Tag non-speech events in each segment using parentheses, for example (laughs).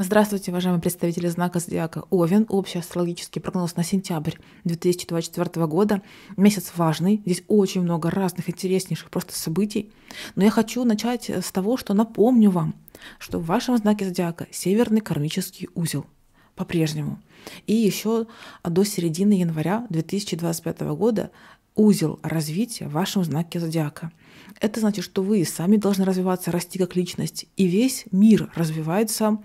Здравствуйте, уважаемые представители знака Зодиака Овен. Общий астрологический прогноз на сентябрь 2024 года. Месяц важный, здесь очень много разных интереснейших просто событий. Но я хочу начать с того, что напомню вам, что в вашем знаке Зодиака северный кармический узел по-прежнему. И еще до середины января 2025 года узел развития в вашем знаке зодиака. Это значит, что вы сами должны развиваться, расти как личность, и весь мир развивается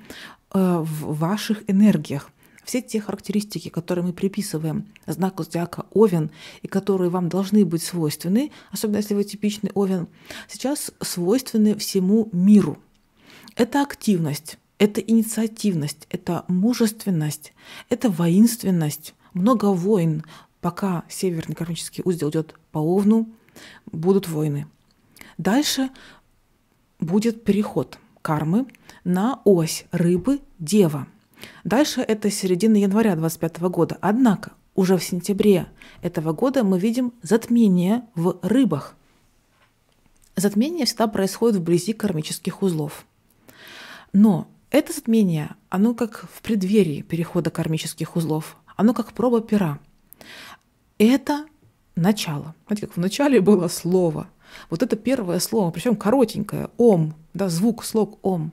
Э, в ваших энергиях. Все те характеристики, которые мы приписываем знаку зодиака Овен и которые вам должны быть свойственны, особенно если вы типичный Овен, сейчас свойственны всему миру. Это активность, это инициативность, это мужественность, это воинственность. Много войн, пока северный кармический узел идет по Овну, будут войны. Дальше будет переход – кармы на ось рыбы Дева. Дальше это середина января 25 года. Однако уже в сентябре этого года мы видим затмение в рыбах. Затмение всегда происходит вблизи кармических узлов. Но это затмение, оно как в преддверии перехода кармических узлов, оно как проба пера. Это начало. Знаете, как в начале было слово, вот это первое слово, причем коротенькое, ом, да, звук, слог ом,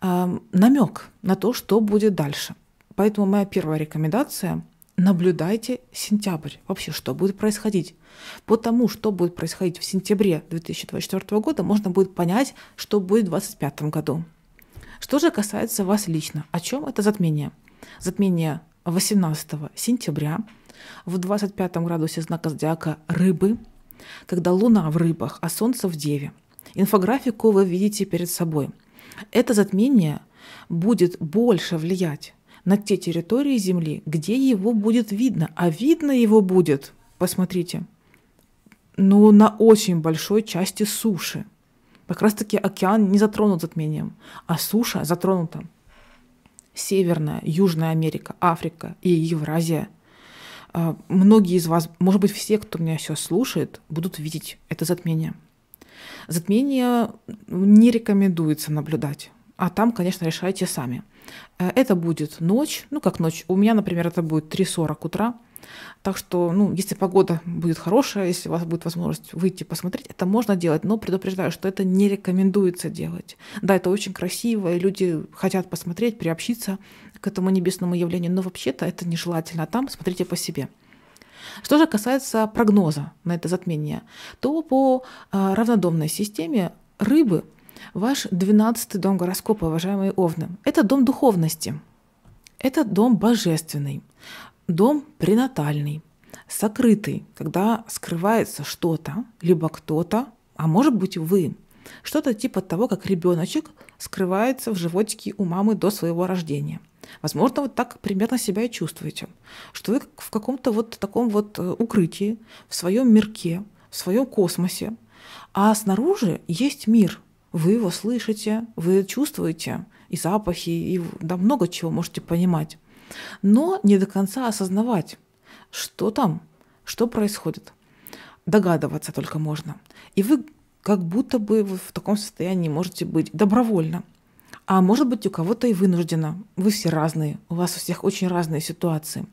намек на то, что будет дальше. Поэтому моя первая рекомендация – наблюдайте сентябрь. Вообще, что будет происходить? По тому, что будет происходить в сентябре 2024 года, можно будет понять, что будет в 2025 году. Что же касается вас лично, о чем это затмение? Затмение 18 сентября в 25 градусе знака зодиака рыбы – когда Луна в рыбах, а Солнце в Деве. Инфографику вы видите перед собой. Это затмение будет больше влиять на те территории Земли, где его будет видно. А видно его будет, посмотрите, ну, на очень большой части суши. Как раз-таки океан не затронут затмением, а суша затронута. Северная, Южная Америка, Африка и Евразия – а, многие из вас, может быть, все, кто меня сейчас слушает, будут видеть это затмение. Затмение не рекомендуется наблюдать, а там, конечно, решайте сами. Э, это будет ночь, ну как ночь, у меня, например, это будет 3.40 утра, так что, ну, если погода будет хорошая, если у вас будет возможность выйти посмотреть, это можно делать, но предупреждаю, что это не рекомендуется делать. Да, это очень красиво, и люди хотят посмотреть, приобщиться, к этому небесному явлению, но вообще-то это нежелательно, а там смотрите по себе. Что же касается прогноза на это затмение, то по а, равнодомной системе рыбы ваш 12-й дом гороскопа, уважаемые овны, это дом духовности, это дом божественный, дом пренатальный, сокрытый, когда скрывается что-то, либо кто-то, а может быть вы. Что-то типа того, как ребеночек скрывается в животике у мамы до своего рождения – Возможно, вот так примерно себя и чувствуете, что вы в каком-то вот таком вот э, укрытии, в своем мирке, в своем космосе, а снаружи есть мир. Вы его слышите, вы чувствуете и запахи, и да, много чего можете понимать, но не до конца осознавать, что там, что происходит. Догадываться только можно. И вы как будто бы в таком состоянии можете быть добровольно – а может быть у кого-то и вынуждено. Вы все разные, у вас у всех очень разные ситуации.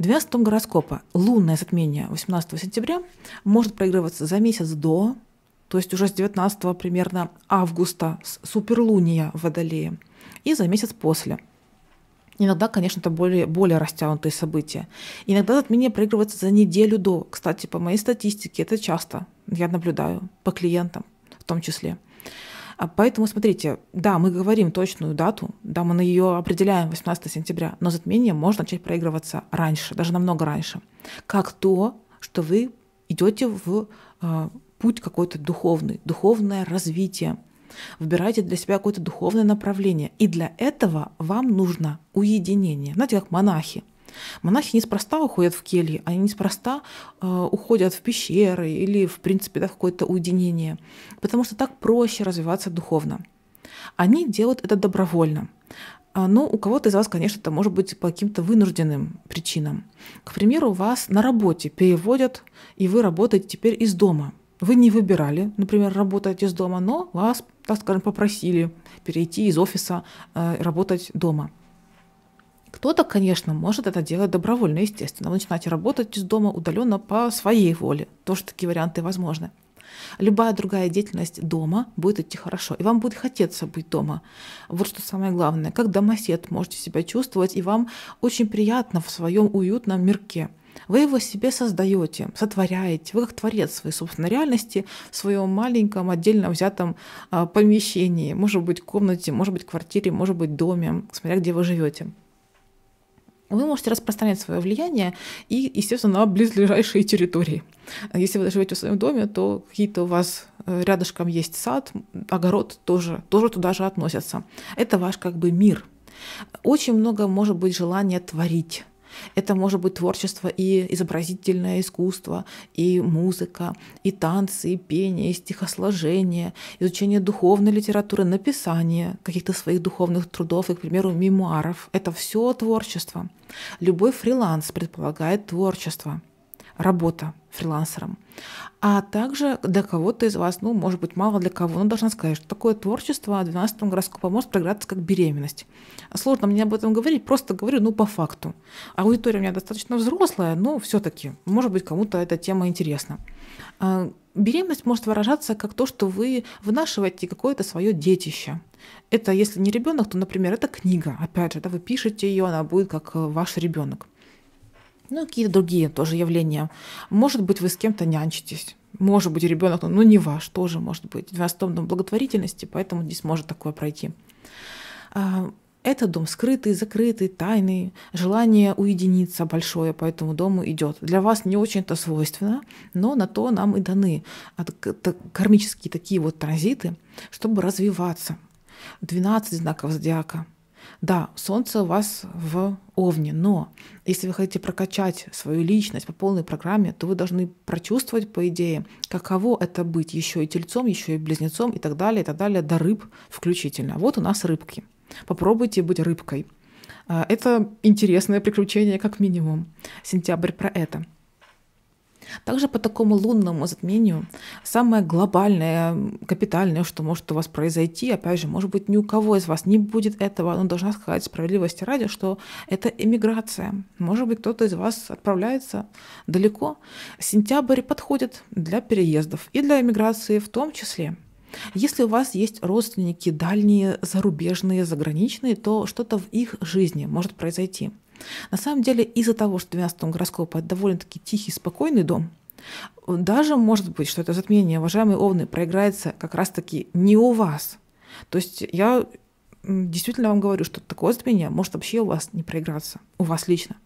12 гороскопа. Лунное затмение 18 сентября может проигрываться за месяц до, то есть уже с 19 примерно августа, с суперлуния в Водолее, и за месяц после. Иногда, конечно, это более, более растянутые события. Иногда затмение проигрывается за неделю до. Кстати, по моей статистике это часто. Я наблюдаю по клиентам в том числе. А поэтому, смотрите, да, мы говорим точную дату, да, мы на ее определяем 18 сентября, но затмение можно начать проигрываться раньше, даже намного раньше, как то, что вы идете в э, путь какой-то духовный, духовное развитие, выбираете для себя какое-то духовное направление. И для этого вам нужно уединение. Знаете, как монахи. Монахи неспроста уходят в кельи, они неспроста э, уходят в пещеры или, в принципе, да, в какое-то уединение, потому что так проще развиваться духовно. Они делают это добровольно. А, но ну, у кого-то из вас, конечно, это может быть по каким-то вынужденным причинам. К примеру, вас на работе переводят, и вы работаете теперь из дома. Вы не выбирали, например, работать из дома, но вас, так скажем, попросили перейти из офиса, э, работать дома. Кто-то, конечно, может это делать добровольно, естественно. начинать работать из дома удаленно по своей воле. Тоже такие варианты возможны. Любая другая деятельность дома будет идти хорошо, и вам будет хотеться быть дома. Вот что самое главное. Как домосед можете себя чувствовать, и вам очень приятно в своем уютном мирке. Вы его себе создаете, сотворяете. Вы как творец своей собственной реальности в своем маленьком, отдельно взятом а, помещении. Может быть, комнате, может быть, квартире, может быть, доме, смотря где вы живете вы можете распространять свое влияние и, естественно, на близлежащие территории. Если вы живете в своем доме, то какие-то у вас э, рядышком есть сад, огород тоже, тоже туда же относятся. Это ваш как бы мир. Очень много может быть желания творить это может быть творчество и изобразительное искусство, и музыка, и танцы, и пение, и стихосложение, изучение духовной литературы, написание каких-то своих духовных трудов и, к примеру, мемуаров. Это все творчество. Любой фриланс предполагает творчество работа фрилансером. А также для кого-то из вас, ну, может быть, мало для кого, но должна сказать, что такое творчество 12-м гороскопа может проиграться как беременность. Сложно мне об этом говорить, просто говорю, ну, по факту. Аудитория у меня достаточно взрослая, но все таки может быть, кому-то эта тема интересна. А, беременность может выражаться как то, что вы вынашиваете какое-то свое детище. Это, если не ребенок, то, например, это книга. Опять же, да, вы пишете ее, она будет как э, ваш ребенок ну какие-то другие тоже явления. Может быть, вы с кем-то нянчитесь. Может быть, ребенок, ну не ваш тоже, может быть, в 12 дом благотворительности, поэтому здесь может такое пройти. А, Этот дом скрытый, закрытый, тайный. Желание уединиться большое по этому дому идет. Для вас не очень-то свойственно, но на то нам и даны кармические такие вот транзиты, чтобы развиваться. 12 знаков зодиака – да, солнце у вас в Овне, но если вы хотите прокачать свою личность по полной программе, то вы должны прочувствовать, по идее, каково это быть еще и тельцом, еще и близнецом и так далее, и так далее, до рыб включительно. Вот у нас рыбки. Попробуйте быть рыбкой. А, это интересное приключение, как минимум. Сентябрь про это. Также по такому лунному затмению самое глобальное, капитальное, что может у вас произойти, опять же, может быть, ни у кого из вас не будет этого, но должна сказать справедливости ради, что это эмиграция. Может быть, кто-то из вас отправляется далеко. Сентябрь подходит для переездов и для эмиграции в том числе. Если у вас есть родственники дальние, зарубежные, заграничные, то что-то в их жизни может произойти. На самом деле, из-за того, что 12 гороскопа это довольно-таки тихий, спокойный дом, даже может быть, что это затмение, уважаемые овны, проиграется как раз-таки не у вас. То есть я действительно вам говорю, что такое затмение может вообще у вас не проиграться, у вас лично.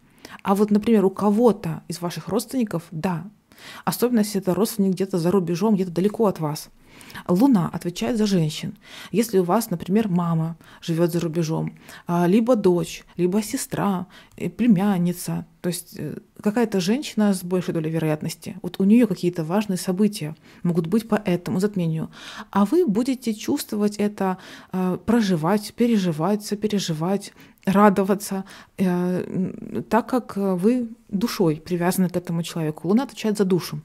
А вот, например, у кого-то из ваших родственников, да, особенно если это родственник где-то за рубежом, где-то далеко от вас – Луна отвечает за женщин. Если у вас, например, мама живет за рубежом, а, либо дочь, либо сестра, э, племянница, то есть э, какая-то женщина с большей долей вероятности, вот у нее какие-то важные события могут быть по этому затмению. А вы будете чувствовать это, а, проживать, переживать, сопереживать, радоваться, э, так как вы душой привязаны к этому человеку. Луна отвечает за душу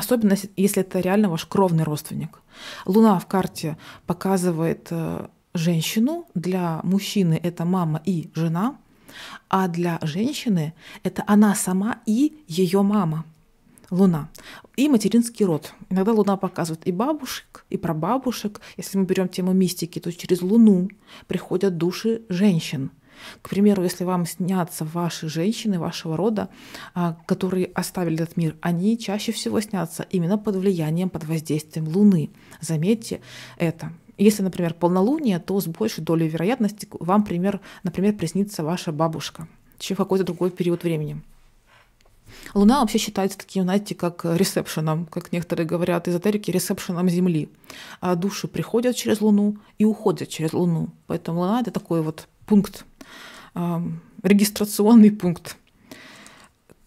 особенно если это реально ваш кровный родственник. Луна в карте показывает э, женщину, для мужчины это мама и жена, а для женщины это она сама и ее мама. Луна. И материнский род. Иногда Луна показывает и бабушек, и прабабушек. Если мы берем тему мистики, то через Луну приходят души женщин – к примеру, если вам снятся ваши женщины вашего рода, а, которые оставили этот мир, они чаще всего снятся именно под влиянием, под воздействием Луны. Заметьте это. Если, например, полнолуние, то с большей долей вероятности вам, пример, например, приснится ваша бабушка, чем какой-то другой период времени. Луна вообще считается таким, знаете, как ресепшеном, как некоторые говорят эзотерики, ресепшеном Земли. А души приходят через Луну и уходят через Луну. Поэтому Луна — это такой вот пункт, а, регистрационный пункт.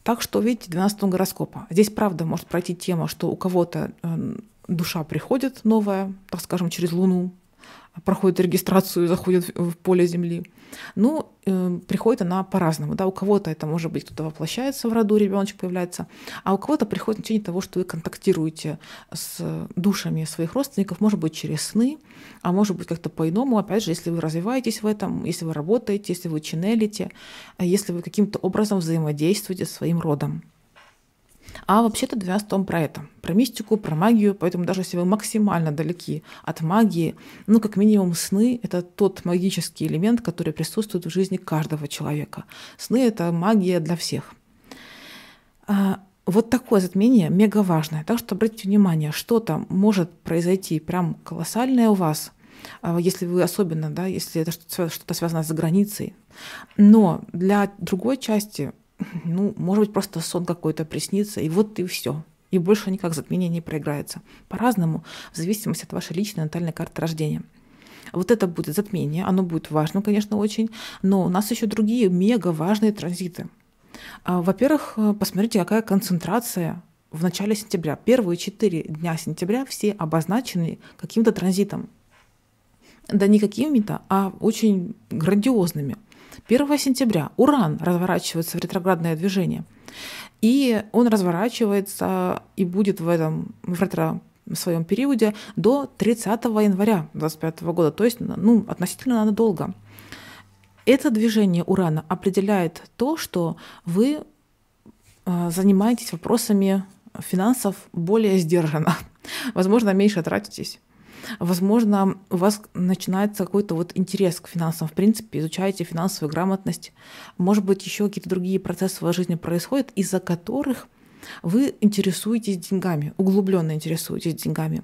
Так что, видите, 12 гороскопа. Здесь, правда, может пройти тема, что у кого-то э, душа приходит новая, так скажем, через Луну, проходит регистрацию и заходят в поле земли. Ну, э, приходит она по-разному. Да? У кого-то это может быть, кто-то воплощается в роду, ребеночек появляется, а у кого-то приходит в течение того, что вы контактируете с душами своих родственников, может быть, через сны, а может быть, как-то по-иному. Опять же, если вы развиваетесь в этом, если вы работаете, если вы ченнелите, если вы каким-то образом взаимодействуете с своим родом. А вообще-то 12 том про это, про мистику, про магию, поэтому даже если вы максимально далеки от магии, ну, как минимум, сны — это тот магический элемент, который присутствует в жизни каждого человека. Сны — это магия для всех. А, вот такое затмение мега важное. Так что обратите внимание, что-то может произойти прям колоссальное у вас, а, если вы особенно, да, если это что-то связано с границей. Но для другой части ну, может быть, просто сон какой-то приснится, и вот и все. И больше никак затмение не проиграется. По-разному, в зависимости от вашей личной натальной карты рождения. Вот это будет затмение, оно будет важно, конечно, очень, но у нас еще другие мега важные транзиты. А, во-первых, э, посмотрите, какая концентрация в начале сентября. Первые четыре дня сентября все обозначены каким-то транзитом. Да не какими-то, а очень грандиозными. 1 сентября Уран разворачивается в ретроградное движение. И он разворачивается и будет в этом в ретро в своем периоде до 30 января 2025 года, то есть ну, относительно надолго. Это движение Урана определяет то, что вы а, занимаетесь вопросами финансов более сдержанно. (laughs) Возможно, меньше тратитесь возможно, у вас начинается какой-то вот интерес к финансам, в принципе, изучаете финансовую грамотность, может быть, еще какие-то другие процессы в вашей жизни происходят, из-за которых вы интересуетесь деньгами, углубленно интересуетесь деньгами.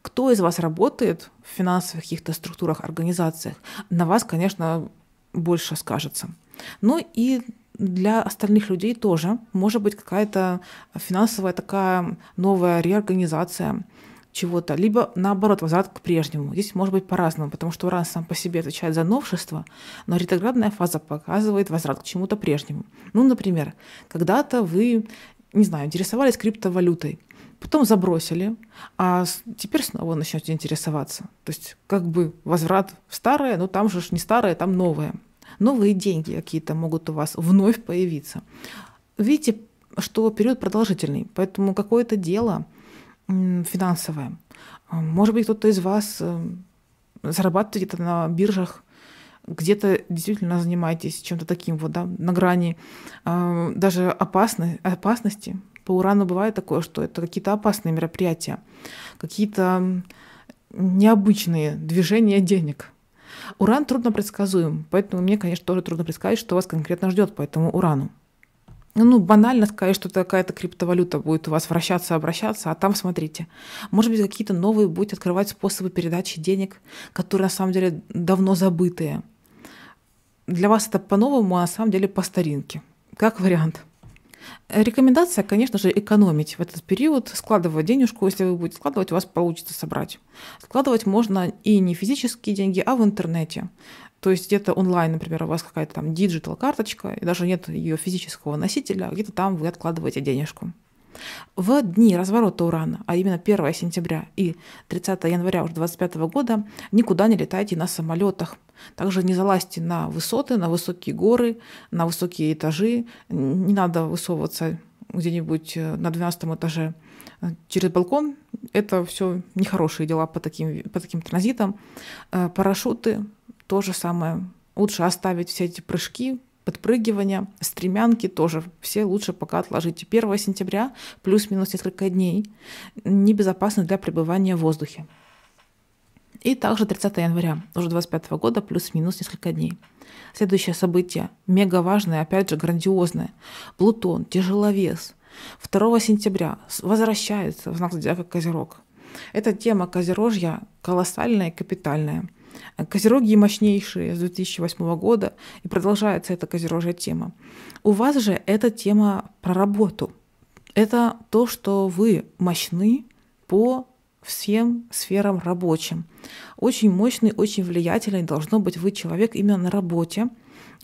Кто из вас работает в финансовых каких-то структурах, организациях, на вас, конечно, больше скажется. Ну и для остальных людей тоже может быть какая-то финансовая такая новая реорганизация, чего-то, либо наоборот, возврат к прежнему. Здесь может быть по-разному, потому что уран сам по себе отвечает за новшество, но ретроградная фаза показывает возврат к чему-то прежнему. Ну, например, когда-то вы, не знаю, интересовались криптовалютой, потом забросили, а теперь снова начнете интересоваться. То есть как бы возврат в старое, но там же не старое, там новое. Новые деньги какие-то могут у вас вновь появиться. Видите, что период продолжительный, поэтому какое-то дело – финансовое. А, может быть, кто-то из вас э, зарабатывает где-то на биржах, где-то действительно занимаетесь чем-то таким вот, да, на грани а, даже опасной, опасности. По урану бывает такое, что это какие-то опасные мероприятия, какие-то необычные движения денег. Уран трудно предсказуем, поэтому мне, конечно, тоже трудно предсказать, что вас конкретно ждет по этому урану. Ну, ну, банально сказать, что какая-то криптовалюта будет у вас вращаться, обращаться, а там смотрите. Может быть, какие-то новые будете открывать способы передачи денег, которые на самом деле давно забытые. Для вас это по-новому, а на самом деле по старинке. Как вариант. Рекомендация, конечно же, экономить в этот период, складывать денежку, если вы будете складывать, у вас получится собрать. Складывать можно и не физические деньги, а в интернете. То есть где-то онлайн, например, у вас какая-то там диджитал карточка, и даже нет ее физического носителя, а где-то там вы откладываете денежку. В дни разворота Урана, а именно 1 сентября и 30 января уже 25 года, никуда не летайте на самолетах. Также не залазьте на высоты, на высокие горы, на высокие этажи. Не надо высовываться где-нибудь э, на 12 этаже через балкон. Это все нехорошие дела по таким, по таким транзитам. Э, парашюты, то же самое. Лучше оставить все эти прыжки, подпрыгивания, стремянки тоже все лучше пока отложите. 1 сентября плюс-минус несколько дней небезопасно для пребывания в воздухе. И также 30 января, уже 25 года, плюс-минус несколько дней. Следующее событие, мега важное, опять же грандиозное. Плутон, тяжеловес, 2 сентября возвращается в знак зодиака Козерог. Эта тема Козерожья колоссальная и капитальная – Козероги мощнейшие с 2008 года, и продолжается эта козерожья тема. У вас же эта тема про работу. Это то, что вы мощны по всем сферам рабочим. Очень мощный, очень влиятельный должно быть вы человек именно на работе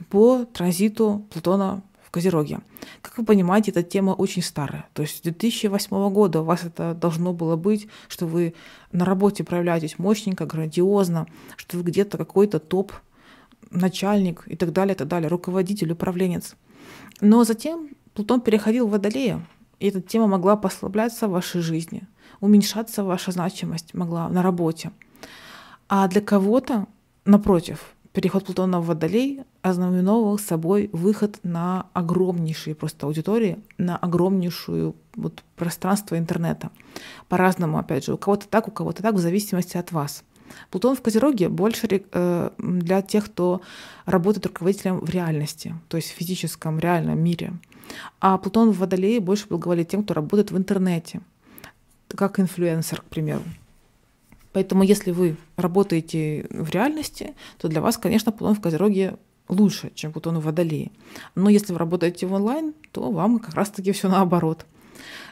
по транзиту Плутона Козероги. Как вы понимаете, эта тема очень старая. То есть с 2008 года у вас это должно было быть, что вы на работе проявляетесь мощненько, грандиозно, что вы где-то какой-то топ начальник и так далее, и так далее, руководитель, управленец. Но затем Плутон переходил в Водолея, и эта тема могла послабляться в вашей жизни, уменьшаться ваша значимость могла на работе. А для кого-то, напротив, переход Плутона в Водолей ознаменовал собой выход на огромнейшие просто аудитории, на огромнейшую вот пространство интернета. По-разному, опять же, у кого-то так, у кого-то так, в зависимости от вас. Плутон в Козероге больше э, для тех, кто работает руководителем в реальности, то есть в физическом, реальном мире. А Плутон в Водолее больше благоволит тем, кто работает в интернете, как инфлюенсер, к примеру. Поэтому если вы работаете в реальности, то для вас, конечно, Плутон в Козероге лучше, чем Плутон в Водолее. Но если вы работаете в онлайн, то вам как раз-таки все наоборот.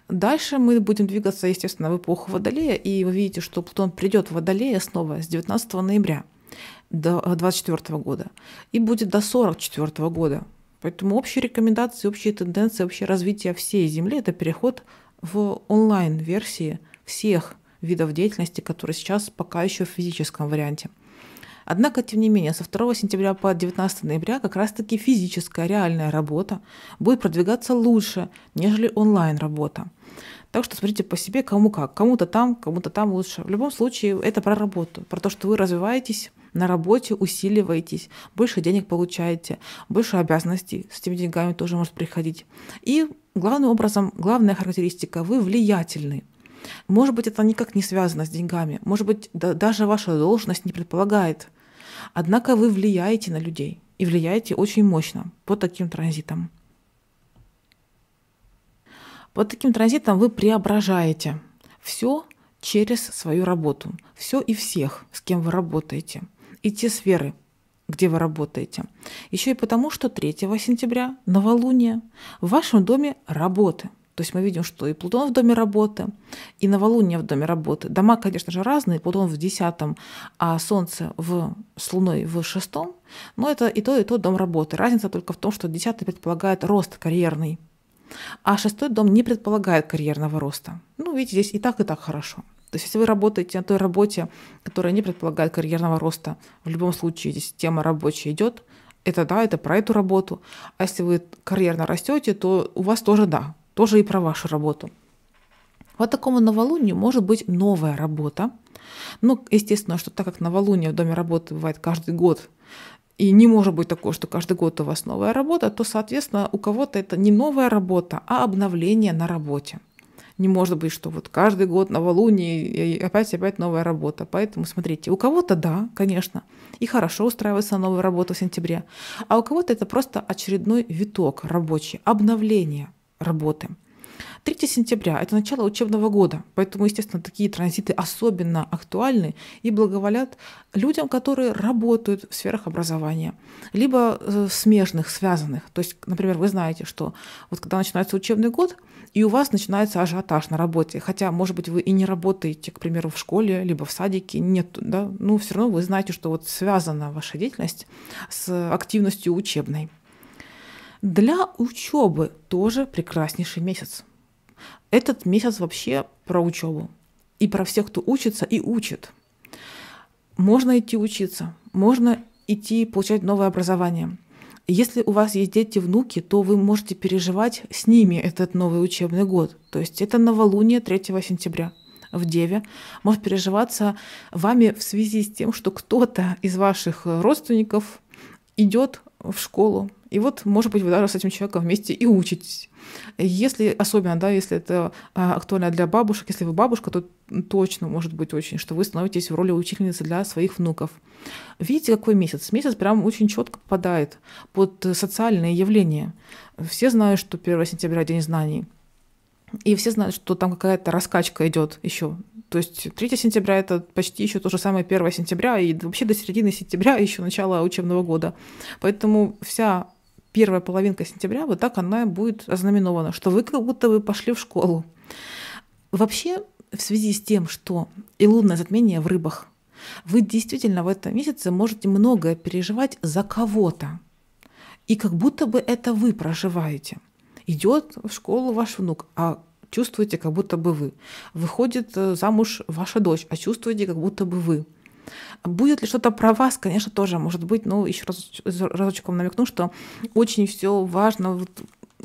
Дальше мы будем двигаться, естественно, в эпоху Водолея, и вы видите, что Плутон придет в Водолея снова с 19 ноября до 24 э, года и будет до 44 года. Поэтому общие рекомендации, общие тенденции, общее развитие всей Земли – это переход в онлайн-версии всех видов деятельности, которые сейчас пока еще в физическом варианте. Однако, тем не менее, со 2 сентября по 19 ноября как раз-таки физическая, реальная работа будет продвигаться лучше, нежели онлайн-работа. Так что смотрите по себе, кому как. Кому-то там, кому-то там лучше. В любом случае, это про работу, про то, что вы развиваетесь, на работе усиливаетесь, больше денег получаете, больше обязанностей с этими деньгами тоже может приходить. И главным образом, главная характеристика, вы влиятельны. Может быть, это никак не связано с деньгами. Может быть, да, даже ваша должность не предполагает. Однако вы влияете на людей и влияете очень мощно по таким транзитам. Под таким транзитом вы преображаете все через свою работу, все и всех, с кем вы работаете, и те сферы, где вы работаете. Еще и потому, что 3 сентября, новолуние, в вашем доме работы – то есть мы видим, что и Плутон в доме работы, и новолуние в доме работы. Дома, конечно же, разные. Плутон в десятом, а Солнце в, с Луной в шестом. Но это и то, и то дом работы. Разница только в том, что десятый предполагает рост карьерный, а шестой дом не предполагает карьерного роста. Ну, видите, здесь и так, и так хорошо. То есть если вы работаете на той работе, которая не предполагает карьерного роста, в любом случае здесь тема рабочая идет, это да, это про эту работу. А если вы карьерно растете, то у вас тоже да, тоже и про вашу работу. Вот такому новолунию может быть новая работа. Ну, естественно, что так как новолуние в доме работы бывает каждый год, и не может быть такого, что каждый год у вас новая работа, то, соответственно, у кого-то это не новая работа, а обновление на работе. Не может быть, что вот каждый год новолуние и опять-опять новая работа. Поэтому смотрите, у кого-то да, конечно, и хорошо устраивается новая работа в сентябре, а у кого-то это просто очередной виток рабочий, обновление – работы. 3 сентября – это начало учебного года, поэтому, естественно, такие транзиты особенно актуальны и благоволят людям, которые работают в сферах образования, либо э, смежных, связанных. То есть, например, вы знаете, что вот когда начинается учебный год, и у вас начинается ажиотаж на работе, хотя, может быть, вы и не работаете, к примеру, в школе, либо в садике, нет, да, ну, все равно вы знаете, что вот связана ваша деятельность с активностью учебной. Для учебы тоже прекраснейший месяц. Этот месяц вообще про учебу. И про всех, кто учится и учит. Можно идти учиться, можно идти получать новое образование. Если у вас есть дети, внуки, то вы можете переживать с ними этот новый учебный год. То есть это новолуние 3 сентября в Деве может переживаться вами в связи с тем, что кто-то из ваших родственников идет в школу. И вот, может быть, вы даже с этим человеком вместе и учитесь. Если, особенно, да, если это а, актуально для бабушек, если вы бабушка, то точно может быть очень, что вы становитесь в роли учительницы для своих внуков. Видите, какой месяц? Месяц прям очень четко попадает под социальные явления. Все знают, что 1 сентября день знаний. И все знают, что там какая-то раскачка идет еще то есть 3 сентября это почти еще то же самое 1 сентября и вообще до середины сентября (laughs) еще начало учебного года. Поэтому вся первая половинка сентября вот так она будет ознаменована, что вы как будто бы пошли в школу. Вообще в связи с тем, что и лунное затмение в рыбах, вы действительно в этом месяце можете многое переживать за кого-то. И как будто бы это вы проживаете. Идет в школу ваш внук, а чувствуете, как будто бы вы. Выходит э, замуж ваша дочь, а чувствуете, как будто бы вы. Будет ли что-то про вас, конечно, тоже может быть, но еще раз, разочек вам намекну, что очень все важно, вот,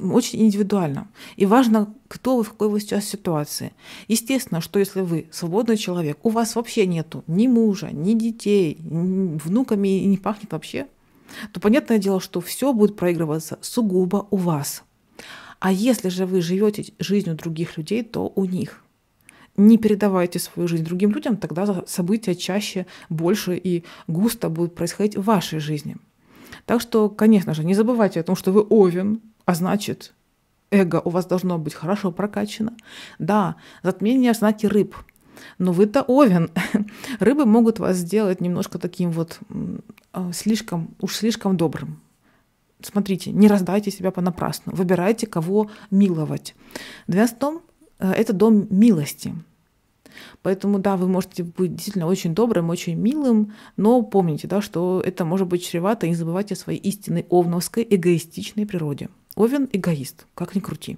очень индивидуально. И важно, кто вы, в какой вы сейчас ситуации. Естественно, что если вы свободный человек, у вас вообще нету ни мужа, ни детей, ни внуками не пахнет вообще, то понятное дело, что все будет проигрываться сугубо у вас – а если же вы живете жизнью других людей, то у них. Не передавайте свою жизнь другим людям, тогда события чаще, больше и густо будут происходить в вашей жизни. Так что, конечно же, не забывайте о том, что вы овен, а значит, эго у вас должно быть хорошо прокачано. Да, затмение в знаке рыб. Но вы-то овен. (laughs) Рыбы могут вас сделать немножко таким вот а, слишком, уж слишком добрым смотрите, не раздайте себя понапрасну, выбирайте, кого миловать. Две дом — это дом милости. Поэтому, да, вы можете быть действительно очень добрым, очень милым, но помните, да, что это может быть чревато, и не забывайте о своей истинной овновской эгоистичной природе. Овен – эгоист, как ни крути.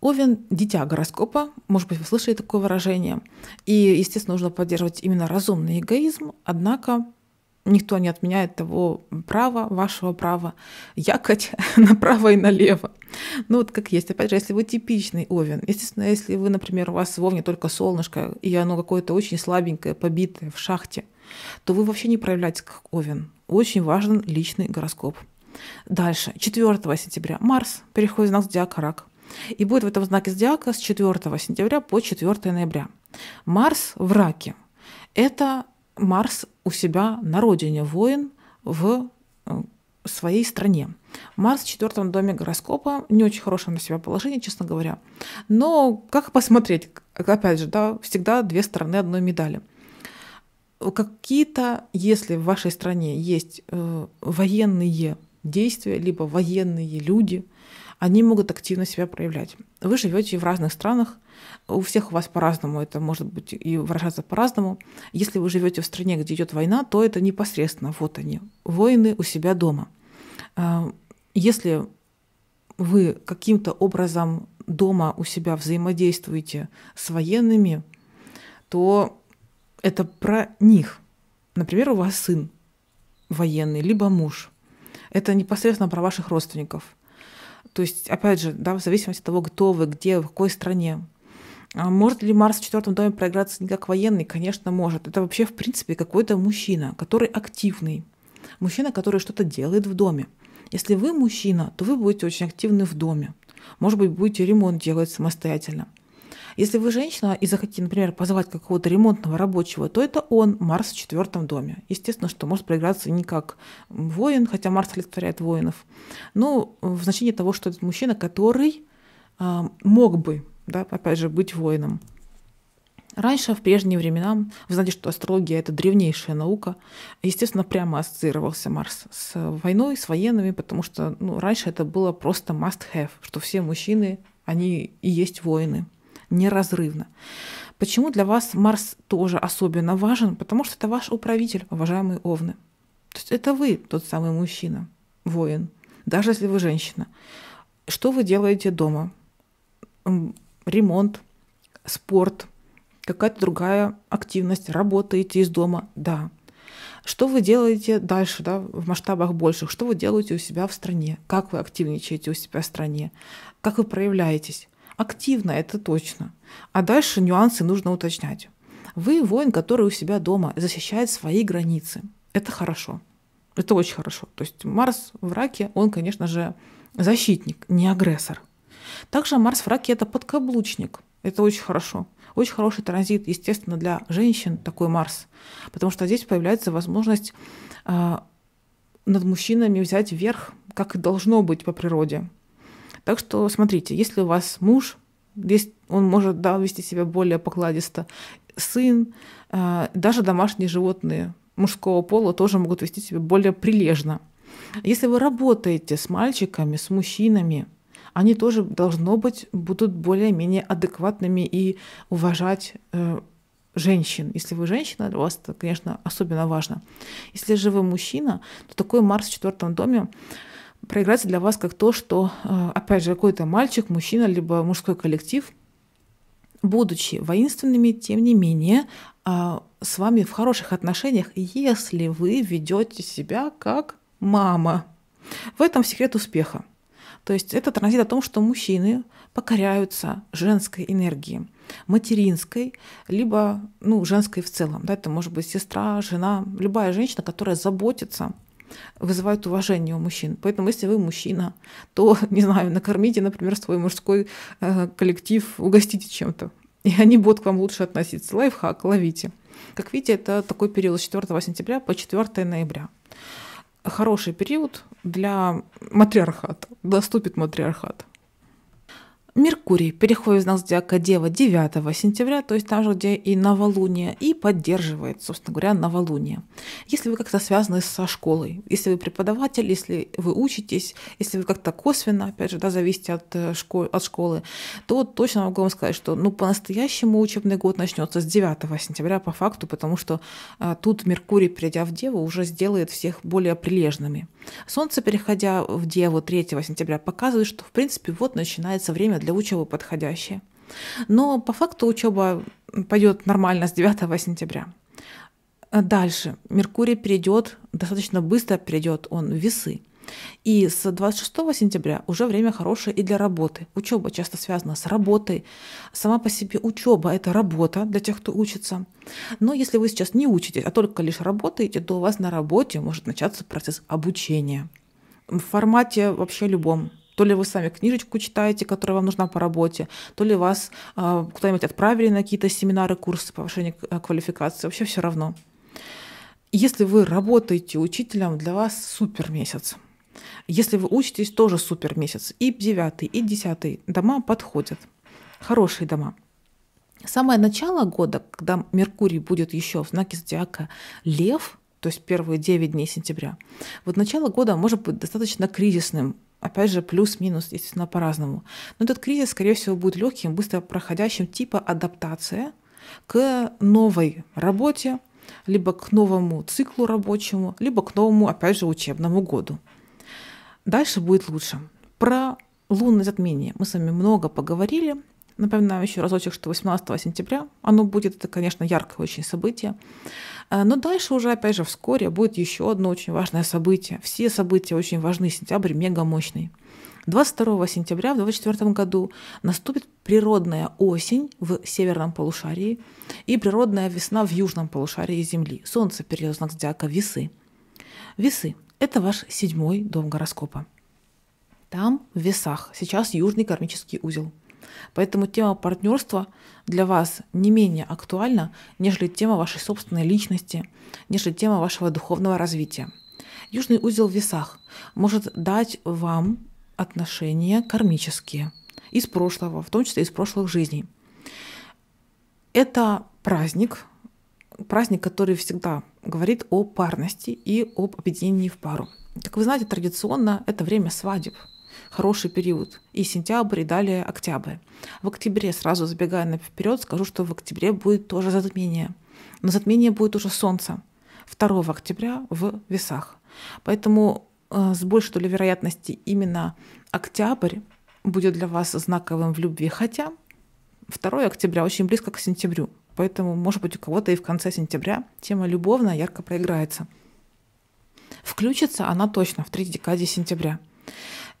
Овен – дитя гороскопа, может быть, вы слышали такое выражение. И, естественно, нужно поддерживать именно разумный эгоизм, однако Никто не отменяет того права, вашего права, якать (laughs) направо и налево. Ну вот как есть. Опять же, если вы типичный овен, естественно, если вы, например, у вас в овне только солнышко, и оно какое-то очень слабенькое, побитое в шахте, то вы вообще не проявляетесь как овен. Очень важен личный гороскоп. Дальше, 4 сентября Марс переходит в знак зодиака Рак. И будет в этом знаке зодиака с 4 сентября по 4 ноября. Марс в Раке – это Марс у себя на родине воин в э, своей стране. Марс в четвертом доме гороскопа, не очень хорошее на себя положение, честно говоря. Но как посмотреть? Опять же, да, всегда две стороны одной медали. Какие-то, если в вашей стране есть э, военные действия, либо военные люди, они могут активно себя проявлять. Вы живете в разных странах, у всех у вас по-разному, это может быть и выражаться по-разному. Если вы живете в стране, где идет война, то это непосредственно, вот они, воины у себя дома. А, если вы каким-то образом дома у себя взаимодействуете с военными, то это про них. Например, у вас сын военный, либо муж. Это непосредственно про ваших родственников. То есть, опять же, да, в зависимости от того, кто вы, где, в какой стране. А может ли Марс в четвертом доме проиграться не как военный? Конечно, может. Это вообще, в принципе, какой-то мужчина, который активный. Мужчина, который что-то делает в доме. Если вы мужчина, то вы будете очень активны в доме. Может быть, будете ремонт делать самостоятельно. Если вы женщина и захотите, например, позвать какого-то ремонтного рабочего, то это он, Марс в четвертом доме. Естественно, что может проиграться не как воин, хотя Марс олицетворяет воинов, но ну, в значении того, что это мужчина, который э, мог бы да, опять же, быть воином. Раньше, в прежние времена, вы знаете, что астрология — это древнейшая наука, естественно, прямо ассоциировался Марс с войной, с военными, потому что ну, раньше это было просто must-have, что все мужчины, они и есть воины, неразрывно. Почему для вас Марс тоже особенно важен? Потому что это ваш управитель, уважаемые овны. То есть это вы тот самый мужчина, воин, даже если вы женщина. Что вы делаете дома? ремонт, спорт, какая-то другая активность, работаете из дома, да. Что вы делаете дальше, да, в масштабах больших? Что вы делаете у себя в стране? Как вы активничаете у себя в стране? Как вы проявляетесь? Активно, это точно. А дальше нюансы нужно уточнять. Вы воин, который у себя дома защищает свои границы. Это хорошо. Это очень хорошо. То есть Марс в раке, он, конечно же, защитник, не агрессор. Также Марс в раке – это подкаблучник. Это очень хорошо. Очень хороший транзит, естественно, для женщин такой Марс, потому что здесь появляется возможность э, над мужчинами взять верх, как и должно быть по природе. Так что смотрите, если у вас муж, здесь он может да, вести себя более покладисто, сын, э, даже домашние животные мужского пола тоже могут вести себя более прилежно. Если вы работаете с мальчиками, с мужчинами, они тоже, должно быть, будут более-менее адекватными и уважать э, женщин. Если вы женщина, для вас это, конечно, особенно важно. Если же вы мужчина, то такой Марс в четвертом доме проиграется для вас как то, что, э, опять же, какой-то мальчик, мужчина, либо мужской коллектив, будучи воинственными, тем не менее, а, с вами в хороших отношениях, если вы ведете себя как мама. В этом секрет успеха. То есть это транзит о том, что мужчины покоряются женской энергии, материнской, либо ну, женской в целом. Да, это может быть сестра, жена, любая женщина, которая заботится вызывают уважение у мужчин. Поэтому, если вы мужчина, то, (laughs) не знаю, накормите, например, свой мужской э, коллектив, угостите чем-то. И они будут к вам лучше относиться. Лайфхак ловите. Как видите, это такой период с 4 сентября по 4 ноября хороший период для матриархата, доступит матриархат. Меркурий переходит в знак зодиака Дева 9 сентября, то есть там же, где и новолуние, и поддерживает, собственно говоря, новолуние. Если вы как-то связаны со школой, если вы преподаватель, если вы учитесь, если вы как-то косвенно, опять же, да, зависите от, э, школ- от школы, то точно могу вам сказать, что ну, по-настоящему учебный год начнется с 9 сентября по факту, потому что а, тут Меркурий, придя в Деву, уже сделает всех более прилежными. Солнце, переходя в Деву 3 сентября, показывает, что, в принципе, вот начинается время для для учебы подходящие. Но по факту учеба пойдет нормально с 9 сентября. А дальше. Меркурий перейдет, достаточно быстро перейдет он в весы. И с 26 сентября уже время хорошее и для работы. Учеба часто связана с работой. Сама по себе учеба – это работа для тех, кто учится. Но если вы сейчас не учитесь, а только лишь работаете, то у вас на работе может начаться процесс обучения в формате вообще любом. То ли вы сами книжечку читаете, которая вам нужна по работе, то ли вас а, куда-нибудь отправили на какие-то семинары, курсы повышения э, квалификации. Вообще все равно. Если вы работаете учителем, для вас супер месяц. Если вы учитесь, тоже супер месяц. И девятый, и десятый дома подходят. Хорошие дома. Самое начало года, когда Меркурий будет еще в знаке зодиака Лев, то есть первые 9 дней сентября, вот начало года может быть достаточно кризисным опять же, плюс-минус, естественно, по-разному. Но этот кризис, скорее всего, будет легким, быстро проходящим, типа адаптация к новой работе, либо к новому циклу рабочему, либо к новому, опять же, учебному году. Дальше будет лучше. Про лунное затмение мы с вами много поговорили. Напоминаю еще разочек, что 18 сентября оно будет, это, конечно, яркое очень событие. Э, но дальше уже, опять же, вскоре будет еще одно очень важное событие. Все события очень важны, сентябрь мега мощный. 22 сентября в 2024 году наступит природная осень в северном полушарии и природная весна в южном полушарии Земли. Солнце перейдет в знак зодиака Весы. Весы – это ваш седьмой дом гороскопа. Там, в весах, сейчас южный кармический узел – Поэтому тема партнерства для вас не менее актуальна, нежели тема вашей собственной личности, нежели тема вашего духовного развития. Южный узел в весах может дать вам отношения кармические из прошлого, в том числе из прошлых жизней. Это праздник, праздник, который всегда говорит о парности и об объединении в пару. Как вы знаете, традиционно это время свадеб – хороший период. И сентябрь, и далее октябрь. В октябре, сразу забегая наперед скажу, что в октябре будет тоже затмение. Но затмение будет уже солнце. 2 октября в весах. Поэтому э, с большей долей вероятности именно октябрь будет для вас знаковым в любви. Хотя 2 октября очень близко к сентябрю. Поэтому, может быть, у кого-то и в конце сентября тема любовная ярко проиграется. Включится она точно в третьей декаде сентября.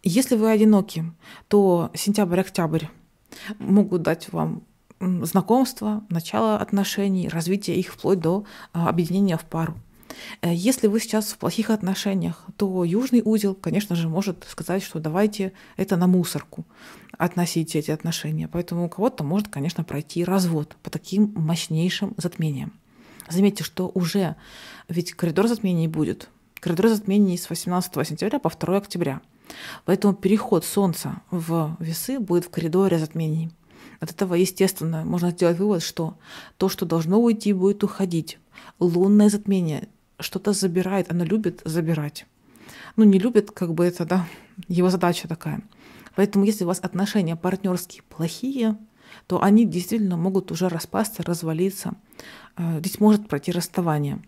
Если вы одиноки, то сентябрь-октябрь могут дать вам знакомство, начало отношений, развитие их вплоть до а, объединения в пару. Э, если вы сейчас в плохих отношениях, то южный узел, конечно же, может сказать, что давайте это на мусорку относить эти отношения. Поэтому у кого-то может, конечно, пройти развод по таким мощнейшим затмениям. Заметьте, что уже ведь коридор затмений будет. Коридор затмений с 18 сентября по 2 октября – Поэтому переход Солнца в весы будет в коридоре затмений. От этого, естественно, можно сделать вывод, что то, что должно уйти, будет уходить. Лунное затмение что-то забирает, оно любит забирать. Ну, не любит, как бы это, да, его задача такая. Поэтому, если у вас отношения партнерские плохие, то они действительно могут уже распасться, развалиться. Э, здесь может пройти расставание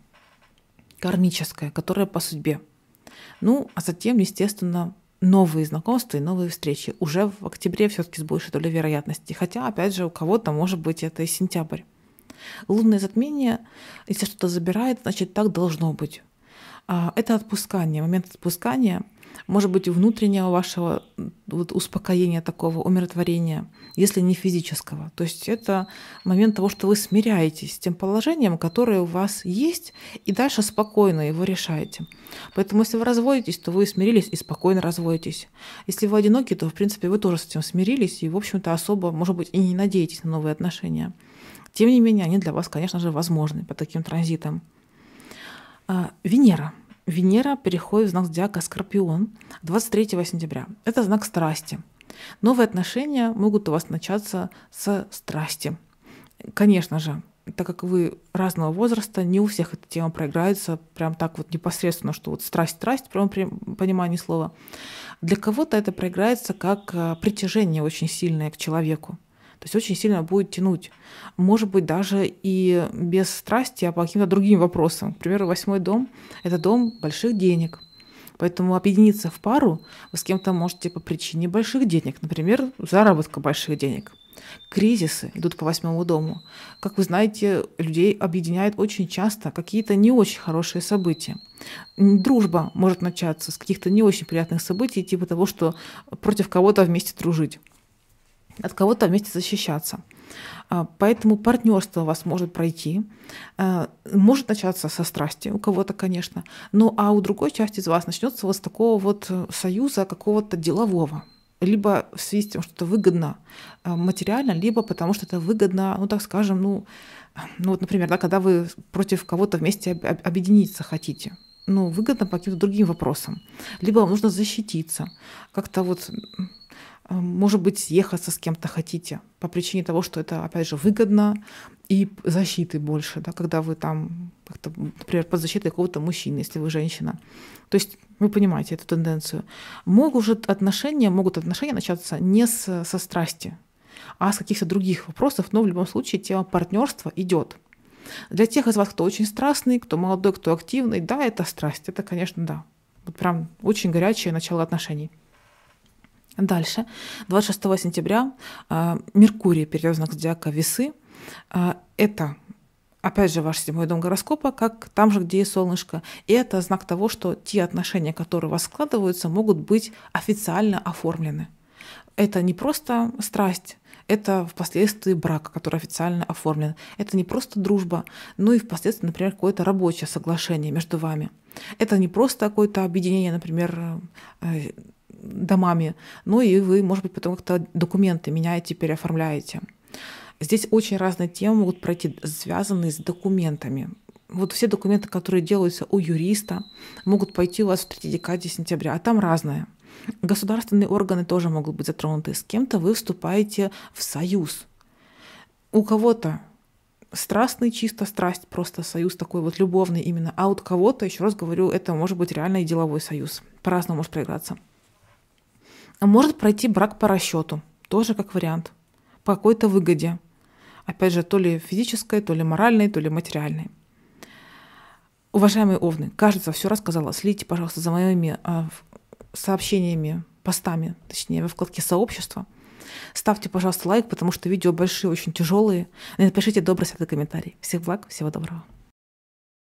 кармическое, которое по судьбе. Ну, а затем, естественно, новые знакомства и новые встречи уже в октябре все-таки с большей долей вероятности. Хотя, опять же, у кого-то может быть это и сентябрь. Лунное затмение, если что-то забирает, значит так должно быть. А, это отпускание, момент отпускания – может быть, внутреннего вашего вот, успокоения такого, умиротворения, если не физического. То есть это момент того, что вы смиряетесь с тем положением, которое у вас есть, и дальше спокойно его решаете. Поэтому если вы разводитесь, то вы смирились и спокойно разводитесь. Если вы одиноки, то, в принципе, вы тоже с этим смирились, и, в общем-то, особо, может быть, и не надеетесь на новые отношения. Тем не менее, они для вас, конечно же, возможны по таким транзитам. А, Венера – Венера переходит в знак зодиака Скорпион 23 сентября. Это знак страсти. Новые отношения могут у вас начаться с страсти. Конечно же, так как вы разного возраста, не у всех эта тема проиграется прям так вот непосредственно, что вот страсть-страсть, в прямом понимании слова. Для кого-то это проиграется как э, притяжение очень сильное к человеку. То есть очень сильно будет тянуть. Может быть, даже и без страсти, а по каким-то другим вопросам. К примеру, восьмой дом — это дом больших денег. Поэтому объединиться в пару вы с кем-то можете по причине больших денег, например, заработка больших денег. Кризисы идут по восьмому дому. Как вы знаете, людей объединяет очень часто какие-то не очень хорошие события. Дружба может начаться с каких-то не очень приятных событий, типа того, что против кого-то вместе дружить от кого-то вместе защищаться. А, поэтому партнерство у вас может пройти, а, может начаться со страсти у кого-то, конечно, ну а у другой части из вас начнется вот с такого вот э, союза какого-то делового, либо в связи с тем, что это выгодно э, материально, либо потому что это выгодно, ну так скажем, ну, ну вот, например, да, когда вы против кого-то вместе объединиться хотите, ну, выгодно по каким-то другим вопросам, либо вам нужно защититься, как-то вот а, может быть, съехаться с кем-то хотите по причине того, что это, опять же, выгодно и защиты больше, да, когда вы там, например, под защитой какого-то мужчины, если вы женщина. То есть вы понимаете эту тенденцию. Могут отношения, могут отношения начаться не с, со страсти, а с каких-то других вопросов, но в любом случае тема партнерства идет. Для тех из вас, кто очень страстный, кто молодой, кто активный, да, это страсть, это, конечно, да. Вот прям очень горячее начало отношений. Дальше, 26 сентября э, Меркурий перейдет в знак зодиака Весы. Э, это опять же, ваш седьмой дом гороскопа, как там же, где и солнышко. И это знак того, что те отношения, которые у вас складываются, могут быть официально оформлены. Это не просто страсть, это впоследствии брак, который официально оформлен. Это не просто дружба, но ну и впоследствии, например, какое-то рабочее соглашение между вами. Это не просто какое-то объединение, например, э, домами. Ну и вы, может быть, потом как-то документы меняете, переоформляете. Здесь очень разные темы могут пройти, связанные с документами. Вот все документы, которые делаются у юриста, могут пойти у вас в 3 декаде сентября, а там разное. Государственные органы тоже могут быть затронуты. С кем-то вы вступаете в союз. У кого-то страстный, чисто страсть, просто союз такой вот любовный именно. А вот кого-то, еще раз говорю, это может быть реально и деловой союз. По-разному может проиграться. А может пройти брак по расчету, тоже как вариант, по какой-то выгоде. Опять же, то ли физической, то ли моральной, то ли материальной. Уважаемые овны, кажется, все рассказала. Следите, пожалуйста, за моими э, сообщениями, постами, точнее, во вкладке сообщества. Ставьте, пожалуйста, лайк, потому что видео большие, очень тяжелые. И напишите добрый, светлый комментарий. Всех благ, всего доброго.